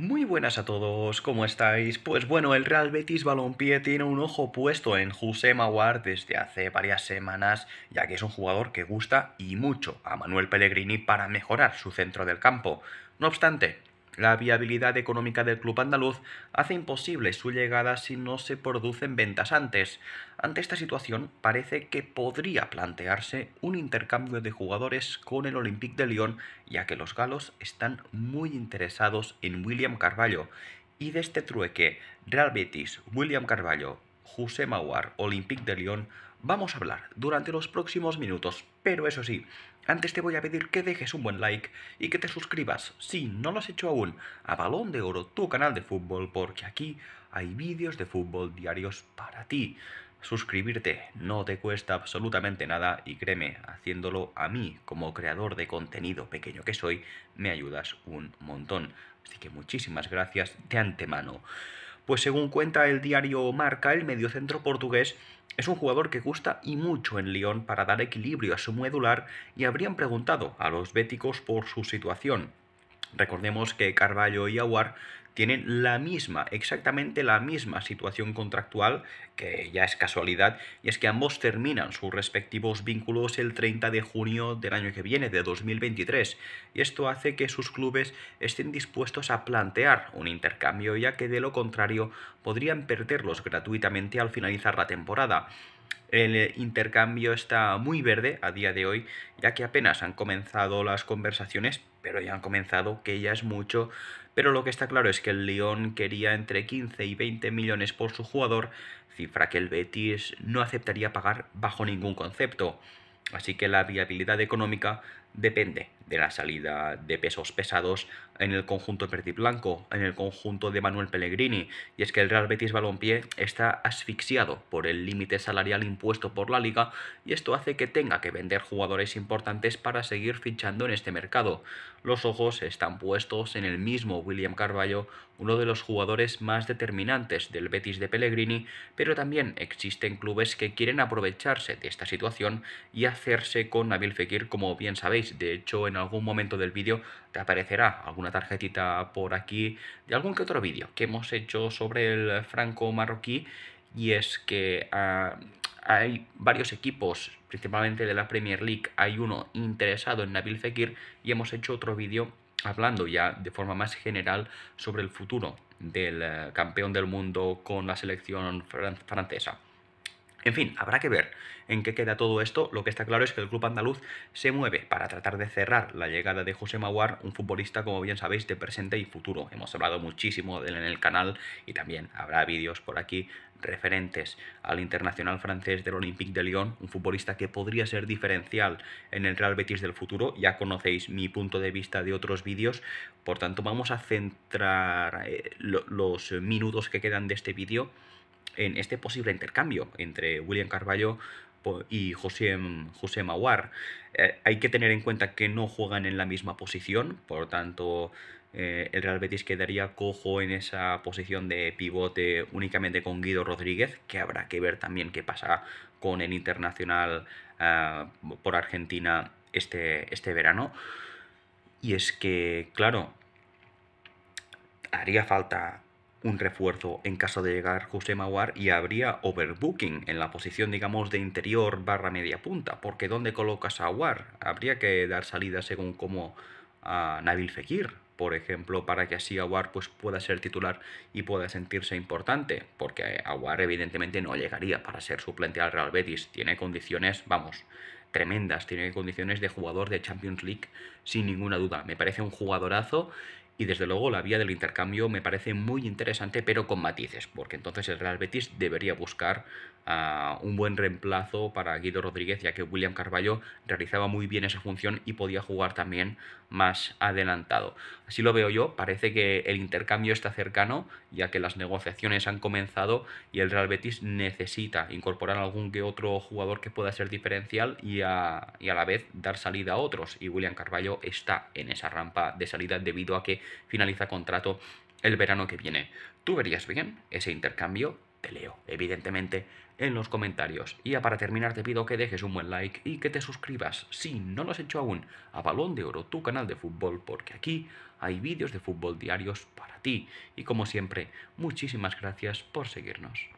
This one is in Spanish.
Muy buenas a todos, ¿cómo estáis? Pues bueno, el Real Betis Balompié tiene un ojo puesto en José Maguar desde hace varias semanas, ya que es un jugador que gusta y mucho a Manuel Pellegrini para mejorar su centro del campo. No obstante, la viabilidad económica del club andaluz hace imposible su llegada si no se producen ventas antes. Ante esta situación, parece que podría plantearse un intercambio de jugadores con el Olympique de Lyon, ya que los galos están muy interesados en William Carballo. Y de este trueque, Real Betis, William Carballo, José Mauar, Olympique de Lyon, vamos a hablar durante los próximos minutos, pero eso sí, antes te voy a pedir que dejes un buen like y que te suscribas, si no lo has hecho aún, a Balón de Oro, tu canal de fútbol, porque aquí hay vídeos de fútbol diarios para ti. Suscribirte no te cuesta absolutamente nada y créeme, haciéndolo a mí como creador de contenido pequeño que soy, me ayudas un montón. Así que muchísimas gracias de antemano. Pues según cuenta el diario Marca, el mediocentro portugués es un jugador que gusta y mucho en Lyon para dar equilibrio a su modular y habrían preguntado a los béticos por su situación. Recordemos que Carballo y Aguar tienen la misma, exactamente la misma situación contractual, que ya es casualidad, y es que ambos terminan sus respectivos vínculos el 30 de junio del año que viene, de 2023, y esto hace que sus clubes estén dispuestos a plantear un intercambio, ya que de lo contrario podrían perderlos gratuitamente al finalizar la temporada. El intercambio está muy verde a día de hoy, ya que apenas han comenzado las conversaciones pero ya han comenzado, que ya es mucho. Pero lo que está claro es que el León quería entre 15 y 20 millones por su jugador, cifra que el Betis no aceptaría pagar bajo ningún concepto. Así que la viabilidad económica depende de la salida de pesos pesados en el conjunto Perdi Blanco, en el conjunto de Manuel Pellegrini, y es que el Real Betis Balompié está asfixiado por el límite salarial impuesto por la liga y esto hace que tenga que vender jugadores importantes para seguir fichando en este mercado. Los ojos están puestos en el mismo William Carballo, uno de los jugadores más determinantes del Betis de Pellegrini, pero también existen clubes que quieren aprovecharse de esta situación y hacerse con Nabil Fekir, como bien sabéis. De hecho, algún momento del vídeo te aparecerá alguna tarjetita por aquí de algún que otro vídeo que hemos hecho sobre el franco marroquí y es que ah, hay varios equipos, principalmente de la Premier League, hay uno interesado en Nabil Fekir y hemos hecho otro vídeo hablando ya de forma más general sobre el futuro del eh, campeón del mundo con la selección francesa. En fin, habrá que ver en qué queda todo esto. Lo que está claro es que el club andaluz se mueve para tratar de cerrar la llegada de José Maguar, un futbolista, como bien sabéis, de presente y futuro. Hemos hablado muchísimo de en el canal y también habrá vídeos por aquí referentes al internacional francés del Olympique de Lyon, un futbolista que podría ser diferencial en el Real Betis del futuro. Ya conocéis mi punto de vista de otros vídeos, por tanto vamos a centrar eh, los minutos que quedan de este vídeo en este posible intercambio entre William Carballo y José, José eh, hay que tener en cuenta que no juegan en la misma posición, por lo tanto eh, el Real Betis quedaría cojo en esa posición de pivote únicamente con Guido Rodríguez, que habrá que ver también qué pasa con el internacional eh, por Argentina este, este verano. Y es que, claro, haría falta un refuerzo en caso de llegar José Aguar y habría overbooking en la posición, digamos, de interior barra media punta, porque ¿dónde colocas a Aguar? Habría que dar salida según como a Nabil Fekir, por ejemplo, para que así Aguar pues, pueda ser titular y pueda sentirse importante, porque Aguar evidentemente no llegaría para ser suplente al Real Betis, tiene condiciones, vamos, tremendas, tiene condiciones de jugador de Champions League sin ninguna duda, me parece un jugadorazo y desde luego la vía del intercambio me parece muy interesante, pero con matices, porque entonces el Real Betis debería buscar un buen reemplazo para Guido Rodríguez, ya que William Carballo realizaba muy bien esa función y podía jugar también más adelantado. Así lo veo yo, parece que el intercambio está cercano, ya que las negociaciones han comenzado y el Real Betis necesita incorporar algún que otro jugador que pueda ser diferencial y a, y a la vez dar salida a otros. Y William Carballo está en esa rampa de salida debido a que finaliza contrato el verano que viene. ¿Tú verías bien ese intercambio? te leo, evidentemente, en los comentarios. Y ya para terminar te pido que dejes un buen like y que te suscribas, si no lo has hecho aún, a Balón de Oro, tu canal de fútbol, porque aquí hay vídeos de fútbol diarios para ti. Y como siempre, muchísimas gracias por seguirnos.